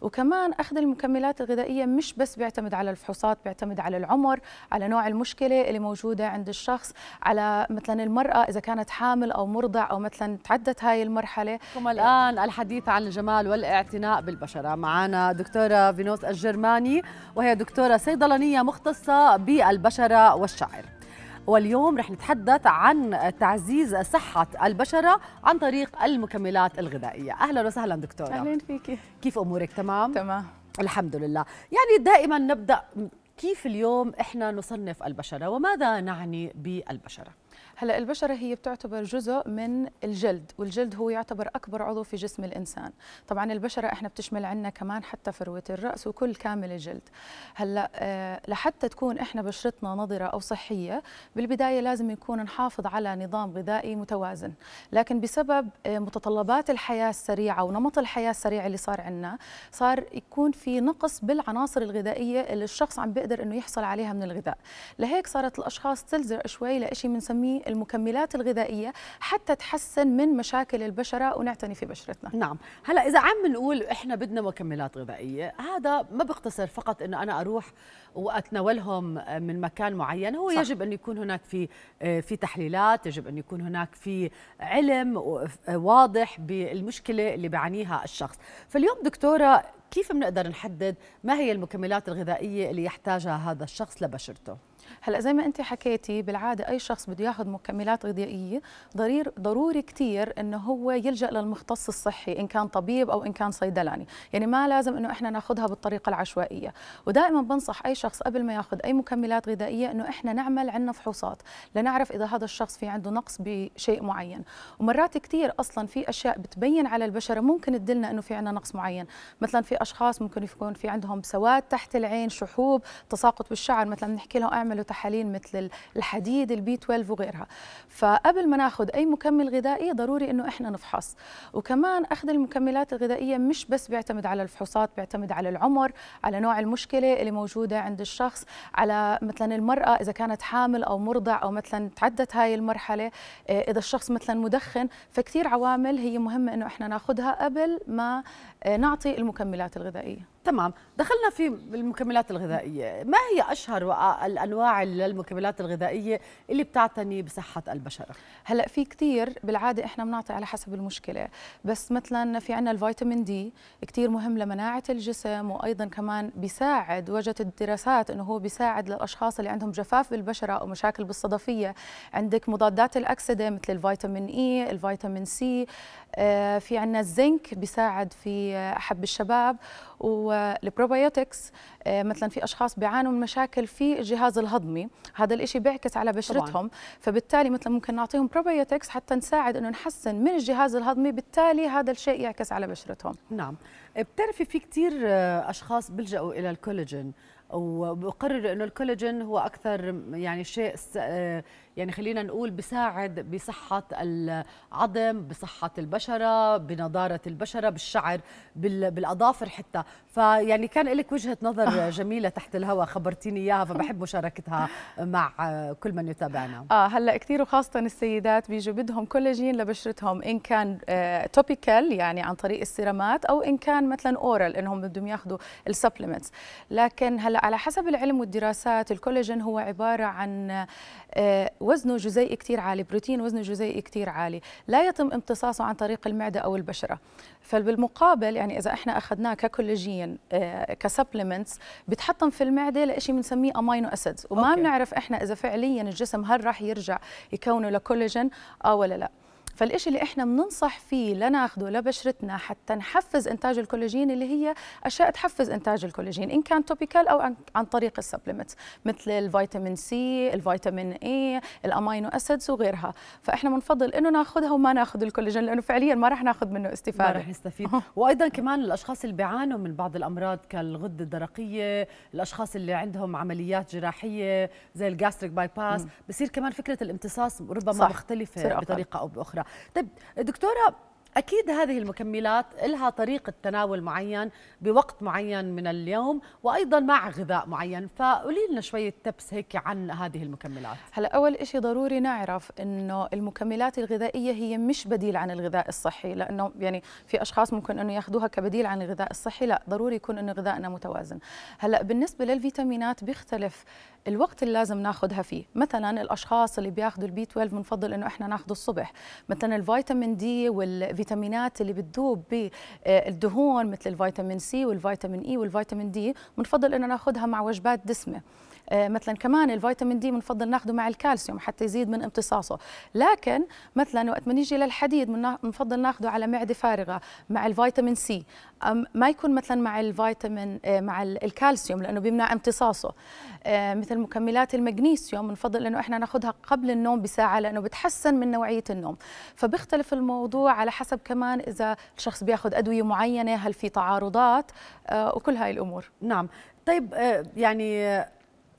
وكمان أخذ المكملات الغذائية مش بس بيعتمد على الفحوصات بيعتمد على العمر على نوع المشكلة اللي موجودة عند الشخص على مثلا المرأة إذا كانت حامل أو مرضع أو مثلا تعدت هاي المرحلة ثم الآن الحديث عن الجمال والاعتناء بالبشرة معنا دكتورة فينوس الجرماني وهي دكتورة صيدلانية مختصة بالبشرة والشعر واليوم رح نتحدث عن تعزيز صحة البشرة عن طريق المكملات الغذائية أهلا وسهلا دكتورة أهلا فيكي كيف أمورك تمام؟ تمام الحمد لله يعني دائما نبدأ كيف اليوم إحنا نصنف البشرة وماذا نعني بالبشرة؟ هلا البشره هي بتعتبر جزء من الجلد والجلد هو يعتبر اكبر عضو في جسم الانسان طبعا البشره احنا بتشمل عنا كمان حتى فروه الراس وكل كامل الجلد هلا أه لحتى تكون احنا بشرتنا نضره او صحيه بالبدايه لازم يكون نحافظ على نظام غذائي متوازن لكن بسبب آه، متطلبات الحياه السريعه ونمط الحياه السريع اللي صار عنا صار يكون في نقص بالعناصر الغذائيه اللي الشخص عم بيقدر انه يحصل عليها من الغذاء لهيك صارت الاشخاص تلزق شوي لشيء بنسميه المكملات الغذائيه حتى تحسن من مشاكل البشره ونعتني في بشرتنا نعم هلا اذا عم نقول احنا بدنا مكملات غذائيه هذا ما بيقتصر فقط انه انا اروح واتناولهم آه، من مكان معين هو صح. يجب ان يكون هناك في آه، في تحليلات يجب ان يكون هناك في علم آه، واضح بالمشكله اللي بيعانيها الشخص فاليوم دكتوره كيف بنقدر نحدد ما هي المكملات الغذائيه اللي يحتاجها هذا الشخص لبشرته هلا زي ما انت حكيتي بالعاده اي شخص بده ياخذ مكملات غذائيه ضرير ضروري كثير انه هو يلجا للمختص الصحي ان كان طبيب او ان كان صيدلاني يعني ما لازم انه احنا ناخذها بالطريقه العشوائيه ودائما بنصح اي شخص قبل ما ياخذ اي مكملات غذائيه انه احنا نعمل عندنا فحوصات لنعرف اذا هذا الشخص في عنده نقص بشيء معين ومرات كثير اصلا في اشياء بتبين على البشره ممكن تدلنا انه في عندنا نقص معين مثلا في اشخاص ممكن يكون في عندهم سواد تحت العين شحوب تساقط بالشعر مثلا بنحكي لهم اعمل له تحاليل مثل الحديد البي 12 وغيرها فقبل ما ناخذ اي مكمل غذائي ضروري انه احنا نفحص وكمان اخذ المكملات الغذائيه مش بس بيعتمد على الفحوصات بيعتمد على العمر على نوع المشكله اللي موجوده عند الشخص على مثلا المراه اذا كانت حامل او مرضع او مثلا تعدت هاي المرحله آه، اذا الشخص مثلا مدخن فكثير عوامل هي مهمه انه احنا ناخذها قبل ما آه، نعطي المكملات الغذائيه تمام دخلنا في المكملات الغذائية ما هي أشهر الأنواع للمكملات الغذائية اللي بتعتني بصحة البشرة؟ هلأ في كتير بالعادة إحنا بنعطي على حسب المشكلة بس مثلا في عنا الفيتامين دي كتير مهم لمناعة الجسم وأيضا كمان بيساعد وجدت الدراسات أنه هو بيساعد للأشخاص اللي عندهم جفاف بالبشرة أو مشاكل بالصدفية عندك مضادات الأكسدة مثل الفيتامين إي الفيتامين سي آه، في عنا الزنك بيساعد في آه، أحب الشباب و والبروبيوتكس آه، مثلا في اشخاص بيعانوا من مشاكل في الجهاز الهضمي هذا الإشي بيعكس على بشرتهم طبعاً. فبالتالي مثلا ممكن نعطيهم بروبيوتكس حتى نساعد انه نحسن من الجهاز الهضمي بالتالي هذا الشيء يعكس على بشرتهم نعم بتعرفي في كثير آه، اشخاص بيلجأوا الى الكولاجين وبقرر انه الكولاجين هو اكثر يعني شيء يعني خلينا نقول بساعد بصحة العظم بصحة البشرة بنضارة البشرة بالشعر بالأظافر حتى فيعني كان لك وجهة نظر آه. جميلة تحت الهواء خبرتيني إياها فبحب مشاركتها مع كل من يتابعنا آه هلأ كثير وخاصة السيدات بيجوا بدهم كولاجين لبشرتهم إن كان توبيكال آه، يعني عن طريق السيرامات أو إن كان مثلا أورال إنهم بدهم ياخذوا السبلمنتس لكن هلأ على حسب العلم والدراسات الكولاجين هو عبارة عن آه، وزنه جزيئي كثير عالي بروتين وزنه جزيئي كثير عالي لا يتم امتصاصه عن طريق المعدة أو البشرة فبالمقابل يعني إذا إحنا أخذناه ككولاجين آه، كسبلمنتس بتحطم في المعدة لشيء بنسميه أمينو أسيدز وما بنعرف إحنا إذا فعليا الجسم هل راح يرجع يكونه لكولاجين أو ولا لا فالإشي اللي إحنا بننصح فيه لناخده لبشرتنا حتى نحفز إنتاج الكولاجين اللي هي أشياء تحفز إنتاج الكولاجين إن كان توبيكال أو عن, طريق السبلمنتس مثل الفيتامين سي الفيتامين إي الأمينو أسيدز وغيرها فإحنا بنفضل إنه ناخذها وما ناخذ الكولاجين لأنه فعليا ما رح ناخذ منه استفادة ما رح نستفيد وأيضا كمان الأشخاص اللي بيعانوا من بعض الأمراض كالغدة الدرقية الأشخاص اللي عندهم عمليات جراحية زي الجاستريك باي باس بصير كمان فكرة الامتصاص ربما صح. مختلفة بطريقة أو بأخرى طيب دكتورة أكيد هذه المكملات لها طريقة تناول معين بوقت معين من اليوم وأيضا مع غذاء معين فقولي لنا شوية تبس هيك عن هذه المكملات هلا أول شيء ضروري نعرف أنه المكملات الغذائية هي مش بديل عن الغذاء الصحي لأنه يعني في أشخاص ممكن أنه ياخذوها كبديل عن الغذاء الصحي لا ضروري يكون أنه غذائنا متوازن هلا بالنسبة للفيتامينات بيختلف الوقت اللي لازم ناخذها فيه مثلا الاشخاص اللي بياخذوا البي 12 بنفضل انه احنا ناخذه الصبح مثلا الفيتامين دي والفيتامينات اللي بتذوب بالدهون آه، مثل الفيتامين سي والفيتامين اي e والفيتامين دي بنفضل انه ناخذها مع وجبات دسمه آه، مثلا كمان الفيتامين دي بنفضل ناخده مع الكالسيوم حتى يزيد من امتصاصه لكن مثلا وقت ما نيجي للحديد بنفضل ناخده على معده فارغه مع الفيتامين سي ما يكون مثلا مع الفيتامين آه، مع الكالسيوم لانه بيمنع امتصاصه آه، مثل مكملات المغنيسيوم بنفضل انه احنا ناخذها قبل النوم بساعه لانه بتحسن من نوعيه النوم فبيختلف الموضوع على حسب كمان اذا الشخص بياخذ ادويه معينه هل في تعارضات وكل هاي الامور نعم طيب يعني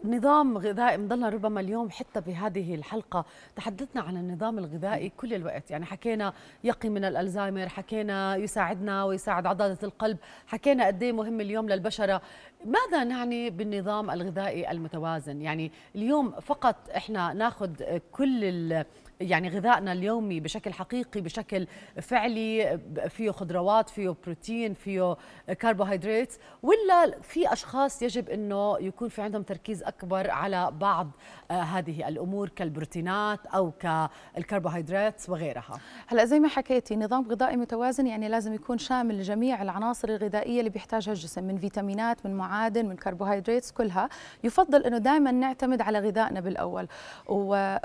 نظام غذائي مضلنا ربما اليوم حتى بهذه الحلقه تحدثنا عن النظام الغذائي كل الوقت يعني حكينا يقي من الالزهايمر حكينا يساعدنا ويساعد عضله القلب حكينا قد ايه مهم اليوم للبشره ماذا نعني بالنظام الغذائي المتوازن يعني اليوم فقط احنا ناخذ كل يعني غذائنا اليومي بشكل حقيقي بشكل فعلي فيه خضروات فيه بروتين فيه كربوهيدرات ولا في اشخاص يجب انه يكون في عندهم تركيز اكبر على بعض آه، هذه الامور كالبروتينات او كالكربوهيدرات وغيرها هلا زي ما حكيتي نظام غذائي متوازن يعني لازم يكون شامل جميع العناصر الغذائيه اللي بيحتاجها الجسم من فيتامينات من معادن من كربوهيدرات كلها يفضل انه دائما نعتمد على غذائنا بالاول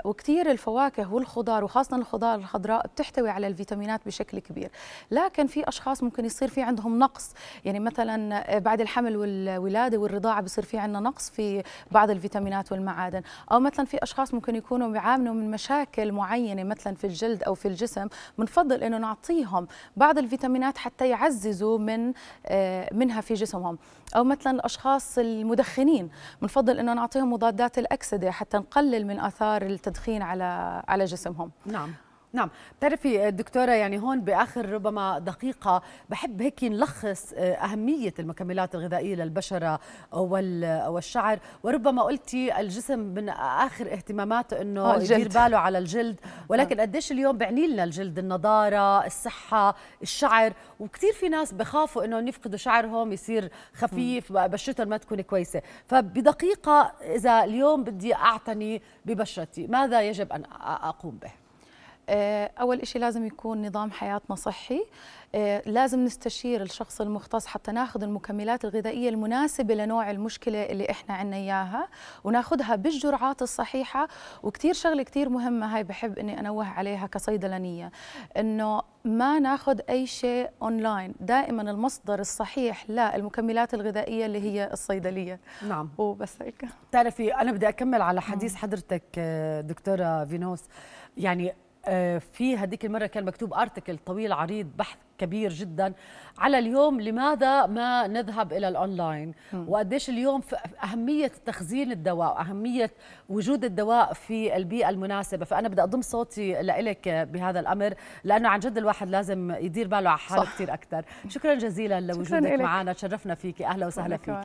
وكثير الفواكه وال الخضار وخاصه الخضار الخضراء بتحتوي على الفيتامينات بشكل كبير لكن في اشخاص ممكن يصير في عندهم نقص يعني مثلا آه، بعد الحمل والولاده والرضاعه بصير في عندنا نقص في بعض الفيتامينات والمعادن او مثلا في اشخاص ممكن يكونوا بيعانوا من مشاكل معينه مثلا في الجلد او في الجسم بنفضل انه نعطيهم بعض الفيتامينات حتى يعززوا من آه، منها في جسمهم او مثلا الاشخاص المدخنين بنفضل انه نعطيهم مضادات الاكسده حتى نقلل من اثار التدخين على على جسمهم جسمهم نعم نعم بتعرفي آه، دكتوره يعني هون باخر ربما دقيقه بحب هيك نلخص آه، اهميه المكملات الغذائيه للبشره والشعر وربما قلتي الجسم من اخر اهتماماته انه آه، يدير باله على الجلد ولكن قديش اليوم بعني لنا الجلد النضاره الصحه الشعر وكثير في ناس بخافوا انه يفقدوا شعرهم يصير خفيف بشرتهم ما تكون كويسه فبدقيقه اذا اليوم بدي اعتني ببشرتي ماذا يجب ان اقوم به آه، أول إشي لازم يكون نظام حياتنا صحي آه، لازم نستشير الشخص المختص حتى ناخذ المكملات الغذائية المناسبة لنوع المشكلة اللي إحنا عنا إياها وناخذها بالجرعات الصحيحة وكتير شغلة كتير مهمة هاي بحب إني أنوه عليها كصيدلانية إنه ما ناخذ أي شيء أونلاين دائما المصدر الصحيح للمكملات الغذائية اللي هي الصيدلية نعم وبس هيك تعرفي أنا بدي أكمل على حديث حضرتك آه، دكتورة فينوس يعني آه، في هذيك المرة كان مكتوب ارتكل طويل عريض بحث كبير جدا على اليوم لماذا ما نذهب إلى الأونلاين وقديش اليوم أهمية تخزين الدواء وأهمية وجود الدواء في البيئة المناسبة فأنا بدي أضم صوتي لإلك بهذا الأمر لأنه عن جد الواحد لازم يدير باله على حاله كثير أكثر شكرا جزيلا لوجودك معنا تشرفنا فيك أهلا وسهلا فيك